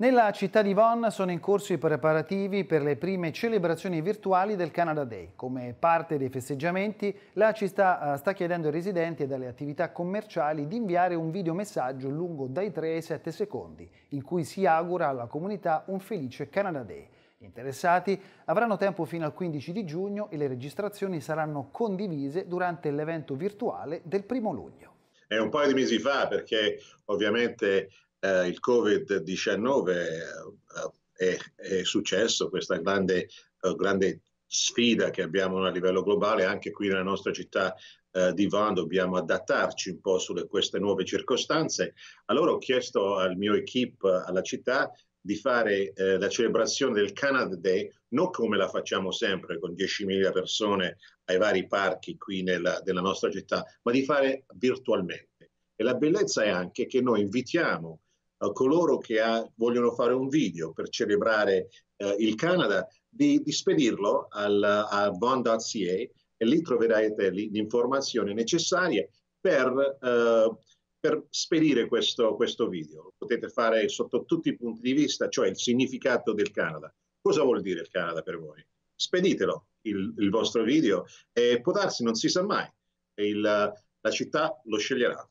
Nella città di Vaughan sono in corso i preparativi per le prime celebrazioni virtuali del Canada Day. Come parte dei festeggiamenti, la città eh, sta chiedendo ai residenti e alle attività commerciali di inviare un videomessaggio lungo dai 3 ai 7 secondi, in cui si augura alla comunità un felice Canada Day. Gli interessati avranno tempo fino al 15 di giugno e le registrazioni saranno condivise durante l'evento virtuale del primo luglio. È un paio di mesi fa perché ovviamente eh, il Covid-19 eh, è, è, successo, questa grande, eh, grande sfida che abbiamo a livello globale, anche qui nella nostra città eh, di Van dobbiamo adattarci un po' su queste nuove circostanze. Allora ho chiesto al mio equip, eh, alla città, di fare eh, la celebrazione del Canada Day non come la facciamo sempre con 10.000 persone ai vari parchi qui nella, della nostra città, ma di fare virtualmente. E la bellezza è anche che noi invitiamo coloro che ha, vogliono fare un video per celebrare eh, il Canada, di, di spedirlo al, a bond.ca e lì troverete l'informazione necessaria per, eh, per spedire questo, questo, video. Potete fare sotto tutti i punti di vista, cioè il significato del Canada. Cosa vuol dire il Canada per voi? Speditelo il, il vostro video e può darsi, non si sa mai, il, la città lo sceglierà.